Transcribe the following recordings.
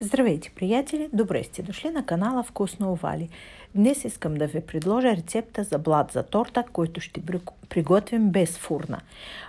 Здравейте, приятели! Добре сте дошли на канала Вкусно овали. Днес искам да ви предложа рецепта за блат за торта, който ще приготвим без фурна.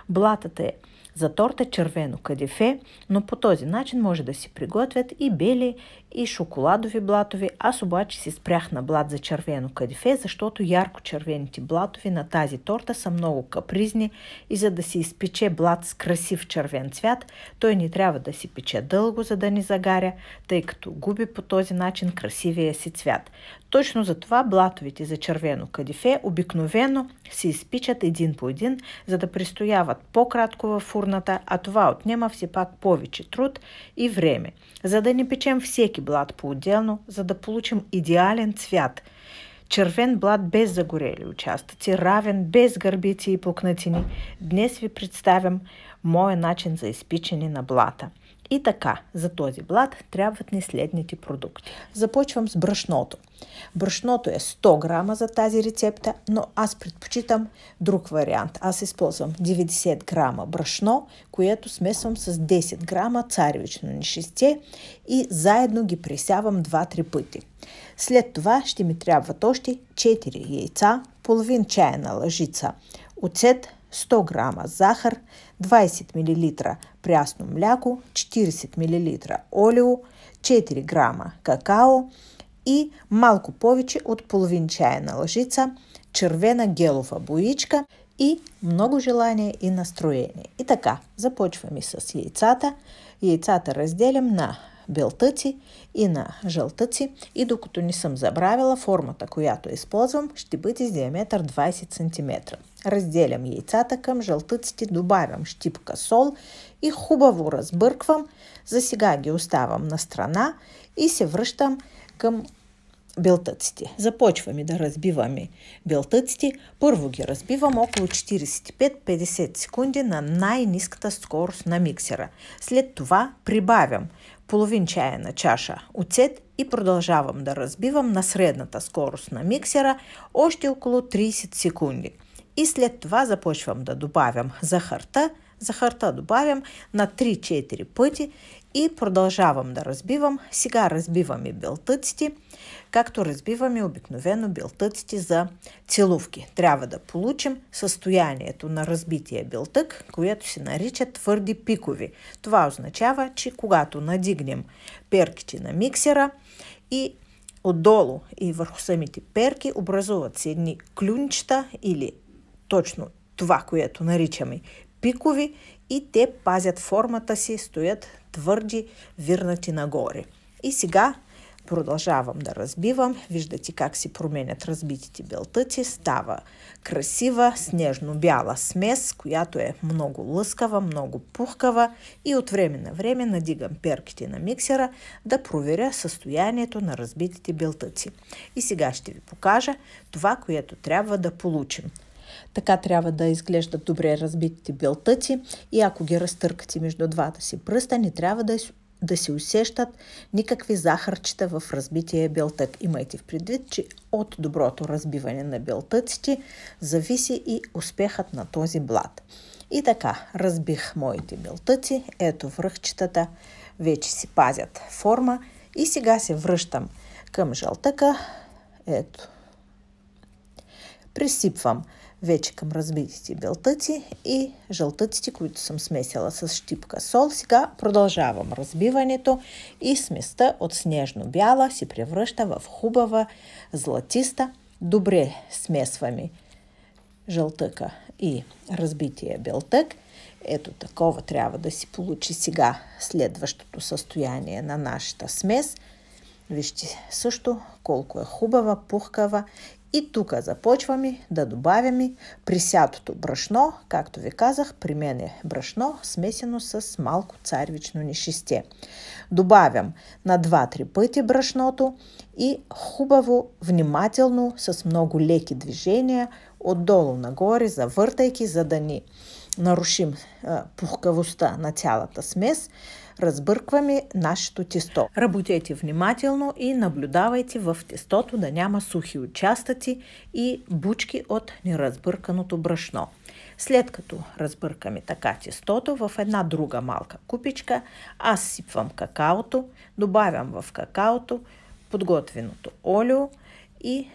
Блатът е за торта е червено кадифе, но по този начин може да си приготвят и бели, и шоколадови блатови. Аз обаче си спрях на блат за червено кадифе, защото ярко червените блатови на тази торта са много капризни и за да се изпече блат с красив червен цвят, той не трябва да си пече дълго, за да ни загаря, тъй като губи по този начин красивия си цвят. Точно за това блатовите за червено кадифе обикновено се изпичат един по един, за да престояват по-кратко във фурната, а това отнема все пак повече труд и време. За да не печем всеки блат по-отделно, за да получим идеален цвят – червен блат без загорели участъци, равен без гърбици и пукнатини. Днес ви представям моя начин за изпичане на блата – и така, за този блат трябват ни следните продукти. Започвам с брашното. Брашното е 100 грама за тази рецепта, но аз предпочитам друг вариант. Аз използвам 90 грама брашно, което смесвам с 10 грама царевично нишесте и заедно ги пресявам 2-3 пъти. След това ще ми трябват още 4 яйца, половин чайна лъжица оцет, 100 грама захар, 20 мл прясно мляко, 40 мл олио, 4 грама какао и малко повече от половин чайна лъжица червена гелова боичка и много желание и настроение. И така, започваме с яйцата. Яйцата разделям на белтъци и на жълтъци и докато не съм забравила формата, която използвам, ще бъде с диаметър 20 см. Разделям яйцата към жълтъците, добавям щипка сол и хубаво разбърквам. За сега ги оставам на страна и се връщам към белтъците. Започваме да разбиваме белтъците. Първо ги разбивам около 45-50 секунди на най-низката скорост на миксера. След това прибавям половин чайна чаша оцет и продължавам да разбивам на средната скорост на миксера още около 30 секунди. И след това започвам да добавям захарта – захарта добавям на 3-4 пъти и продължавам да разбивам. Сега разбиваме белтъците, както разбиваме обикновено белтъците за целувки. Трябва да получим състоянието на разбития белтък, което се нарича твърди пикови. Това означава, че когато надигнем перките на миксера и отдолу и върху самите перки образуват се едни клюнчета или точно това, което наричаме пикови и те пазят формата си, стоят твърди, вирнати нагоре. И сега продължавам да разбивам. Виждате как си променят разбитите белтъци. Става красива снежно-бяла смес, която е много лъскава, много пухкава и от време на време надигам перките на миксера да проверя състоянието на разбитите белтъци. И сега ще ви покажа това, което трябва да получим. Така трябва да изглеждат добре разбитите белтъци и ако ги разтъркате между двата си пръста, не трябва да, да се усещат никакви захарчета в разбития белтък. Имайте в предвид, че от доброто разбиване на белтъците зависи и успехът на този блат. И така, разбих моите белтъци, ето връхчетата вече си пазят форма и сега се връщам към жълтъка. Ето. Присипвам вече към разбитите белтъци и жълтъците, които съм смесила с щипка сол. Сега продължавам разбиването и сместа от снежно бяла се превръща в хубава, златиста. Добре смесваме жълтъка и разбития белтък. Ето такова трябва да си получи сега следващото състояние на нашата смес – Вижте също колко е хубава, пухкава и тук започваме да добавяме присятото брашно, както ви казах, при мен е брашно, смесено с малко царвично нишесте. Добавям на 2-3 пъти брашното и хубаво, внимателно, с много леки движения, отдолу нагоре, завъртайки, за да ни нарушим пухкавостта на цялата смес, разбъркваме нашето тесто. Работете внимателно и наблюдавайте в тестото да няма сухи участъци и бучки от неразбърканото брашно. След като разбъркаме така тестото, в една друга малка купичка аз сипвам какаото, добавям в какаото подготвеното олио и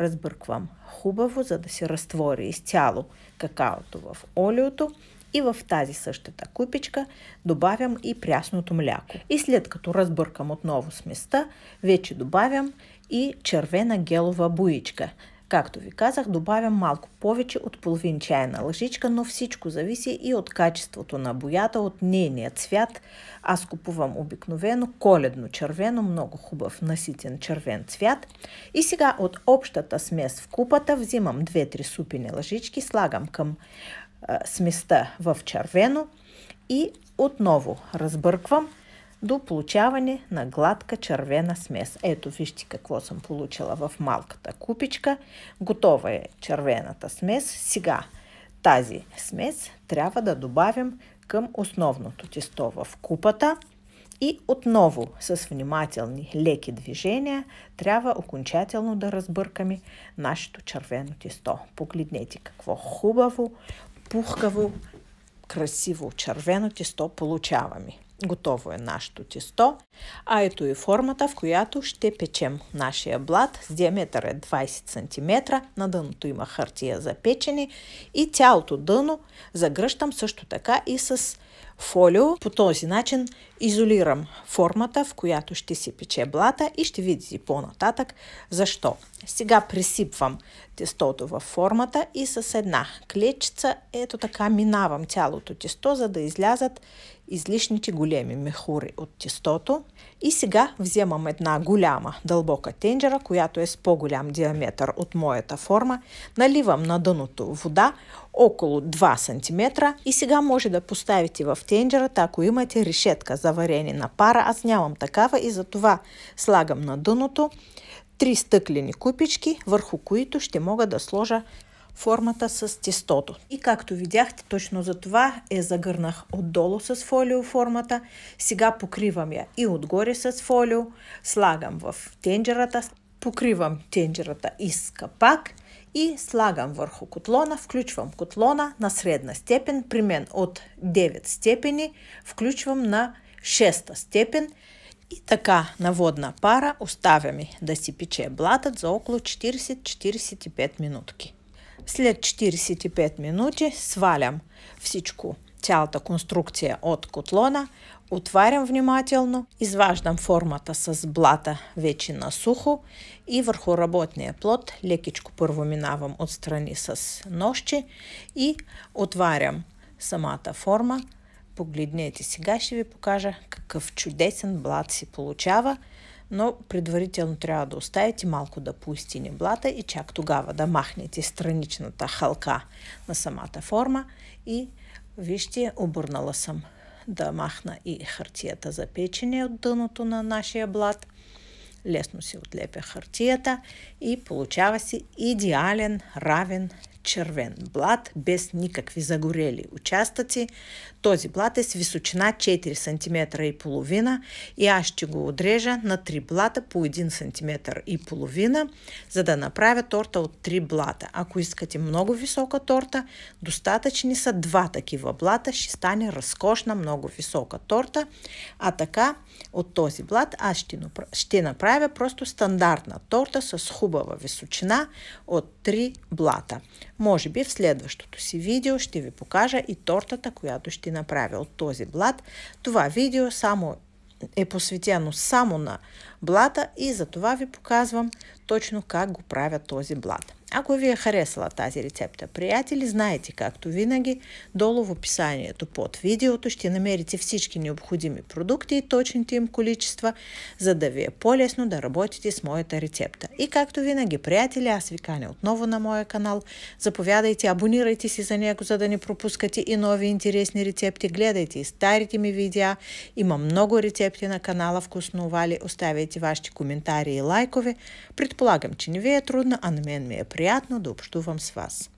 разбърквам хубаво, за да се разтвори изцяло какаото в олиото и в тази същата купичка добавям и прясното мляко. И след като разбъркам отново сместа, вече добавям и червена гелова буичка. Както ви казах, добавям малко повече от половин чайна лъжичка, но всичко зависи и от качеството на боята, от нейния цвят. Аз купувам обикновено коледно червено, много хубав наситен червен цвят. И сега от общата смес в купата взимам 2-3 супени лъжички, слагам към Сместа в червено и отново разбърквам до получаване на гладка червена смес. Ето вижте какво съм получила в малката купичка. Готова е червената смес. Сега тази смес трябва да добавим към основното тесто в купата и отново с внимателни леки движения трябва окончателно да разбъркаме нашето червено тесто. Погледнете какво хубаво пухкаво, красиво червено тесто получаваме. Готово е нашето тесто, а ето и формата, в която ще печем нашия блат с диаметър е 20 см, на дъното има хартия за печене и цялото дъно загръщам също така и с фолио. По този начин изолирам формата, в която ще си пече блата и ще видите по-нататък защо. Сега присипвам тестото във формата и с една клечица ето така минавам цялото тесто, за да излязат излишните големи мехури от тестото. И сега вземам една голяма дълбока тенджера, която е с по-голям диаметър от моята форма. Наливам на дъното вода около 2 см и сега може да поставите в тенджерата, ако имате решетка за варени на пара. Аз нямам такава и затова слагам на дъното Три стъклени купички, върху които ще мога да сложа формата с тестото. И както видяхте, точно за това е загърнах отдолу с фолио формата. Сега покривам я и отгоре с фолио, слагам в тенджерата, покривам тенджерата и с капак и слагам върху котлона, включвам котлона на средна степен, при мен от 9 степени, включвам на 6 степен и така на водна пара оставяме да си пече блатът за около 40-45 минутки. След 45 минути свалям всичко, цялата конструкция от котлона, отварям внимателно, изваждам формата с блата вече на сухо и върху работния плод лекичко първо минавам отстрани с нощи и отварям самата форма Погледнете, сега ще ви покажа какъв чудесен блат си получава, но предварително трябва да оставите малко да поистине блата и чак тогава да махнете страничната халка на самата форма и вижте, обърнала съм да махна и хартията за печене от дъното на нашия блат. Лесно се отлепя хартията и получава си идеален равен червен блат без никакви загорели участъци. Този блат е с височина 4 см и половина и аз ще го отрежа на 3 блата по 1 см и половина, за да направя торта от 3 блата. Ако искате много висока торта, достатъчни са два такива блата, ще стане разкошна много висока торта. А така от този блат аз ще, ще направя просто стандартна торта с хубава височина от 3 блата. Може би в следващото си видео ще ви покажа и тортата, която ще направя от този блат. Това видео само е посветено само на блата и за това ви показвам точно как го правя този блат. Ако ви е харесала тази рецепта, приятели, знаете, както винаги, долу в описанието под видеото ще намерите всички необходими продукти и точните им количества, за да ви е по-лесно да работите с моята рецепта. И както винаги, приятели, аз ви каня отново на моя канал. Заповядайте, абонирайте се за него, за да не пропускате и нови интересни рецепти. Гледайте и старите ми видеа. Има много рецепти на канала Вкусновали. Оставяйте вашите коментари и лайкове. Предполагам, че не ви е трудно, а на мен ми е приятно приятного, да общувам с вас.